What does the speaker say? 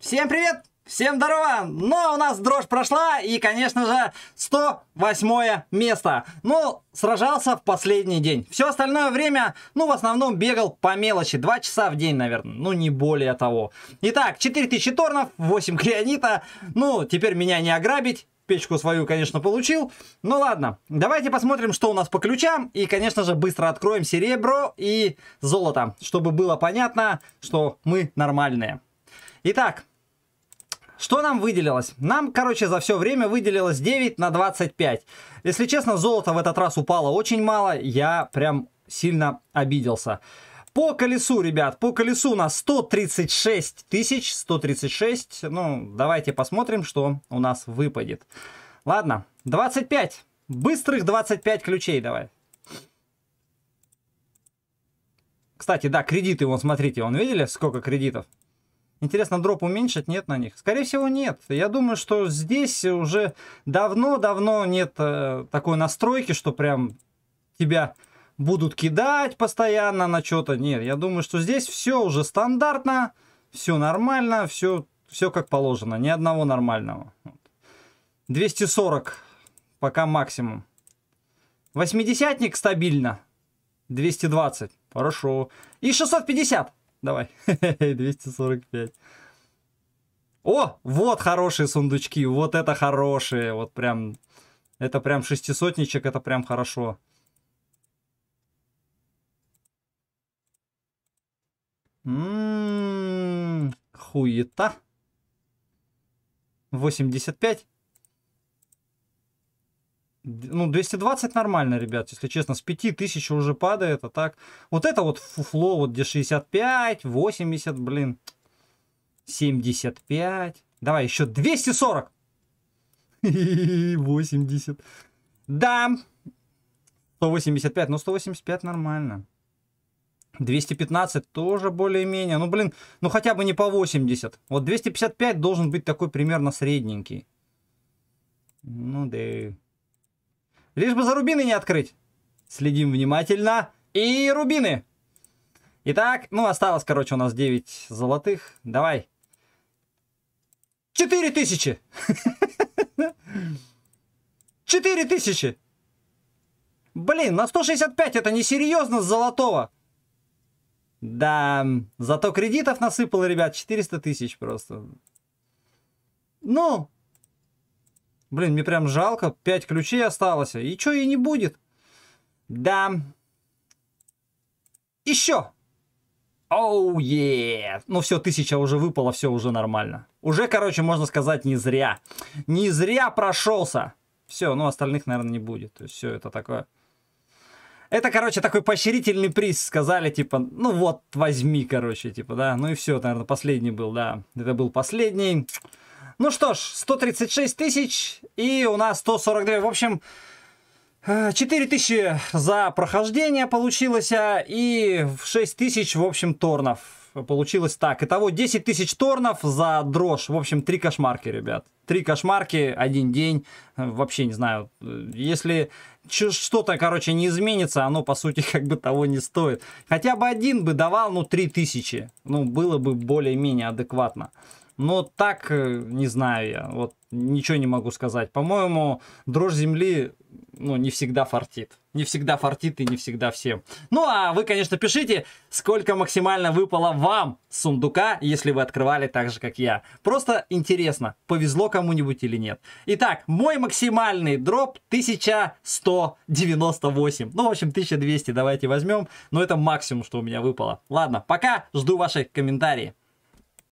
Всем привет! Всем здорово! Но ну, а у нас дрожь прошла и, конечно же, 108 место. Ну, сражался в последний день. Все остальное время, ну, в основном бегал по мелочи. два часа в день, наверное. Ну, не более того. Итак, 4000 торнов, 8 крионита. Ну, теперь меня не ограбить печку свою, конечно, получил. Ну ладно, давайте посмотрим, что у нас по ключам. И, конечно же, быстро откроем серебро и золото, чтобы было понятно, что мы нормальные. Итак, что нам выделилось? Нам, короче, за все время выделилось 9 на 25. Если честно, золото в этот раз упало очень мало. Я прям сильно обиделся. По колесу, ребят, по колесу у нас 136 тысяч, 136. Ну, давайте посмотрим, что у нас выпадет. Ладно, 25. Быстрых 25 ключей давай. Кстати, да, кредиты, вон, смотрите, он видели, сколько кредитов? Интересно, дроп уменьшить? Нет на них? Скорее всего, нет. Я думаю, что здесь уже давно-давно нет э, такой настройки, что прям тебя будут кидать постоянно на что-то. Нет, я думаю, что здесь все уже стандартно, все нормально, все, все как положено. Ни одного нормального. 240 пока максимум. Восьмидесятник стабильно. 220. Хорошо. И 650. Давай. 245. О, вот хорошие сундучки. Вот это хорошие. Вот прям... Это прям шестисотничек. Это прям хорошо. М м-м, -м -м, хуета. 85. Ну, 220 нормально, ребят, если честно. С 5000 уже падает, а так... Вот это вот фуфло, вот где 65, 80, блин. 75. Давай, еще 240. 80. Да. 185, но 185 нормально. 215 тоже более-менее. Ну, блин, ну хотя бы не по 80. Вот 255 должен быть такой примерно средненький. Ну, да... Лишь бы за рубины не открыть. Следим внимательно. И рубины. Итак, ну осталось, короче, у нас 9 золотых. Давай. 4000! 4000! Блин, на 165 это несерьезно с золотого. Да, зато кредитов насыпало, ребят, 400 тысяч просто. Ну, Блин, мне прям жалко, 5 ключей осталось. И что, и не будет? Да. Еще. Оу, oh, yeah. Ну все, тысяча уже выпало, все уже нормально. Уже, короче, можно сказать, не зря. Не зря прошелся. Все, ну остальных, наверное, не будет. То есть все это такое. Это, короче, такой поощрительный приз. Сказали, типа, ну вот, возьми, короче, типа, да. Ну и все, наверное, последний был, да. Это был последний. Ну что ж, 136 тысяч и у нас 142. В общем, 4 э, тысячи за прохождение получилось, а, и 6 тысяч, в общем, торнов. Получилось так. Итого 10 тысяч торнов за дрожь. В общем, три кошмарки, ребят. Три кошмарки, один день. Э, вообще не знаю. Э, если что-то, короче, не изменится, оно, по сути, как бы того не стоит. Хотя бы один бы давал, ну, 3 тысячи. Ну, было бы более-менее адекватно. Но так, э, не знаю я, вот ничего не могу сказать. По-моему, дрожь земли ну, не всегда фартит. Не всегда фартит и не всегда всем. Ну, а вы, конечно, пишите, сколько максимально выпало вам сундука, если вы открывали так же, как я. Просто интересно, повезло кому-нибудь или нет. Итак, мой максимальный дроп 1198. Ну, в общем, 1200 давайте возьмем. Но это максимум, что у меня выпало. Ладно, пока. Жду ваши комментарии.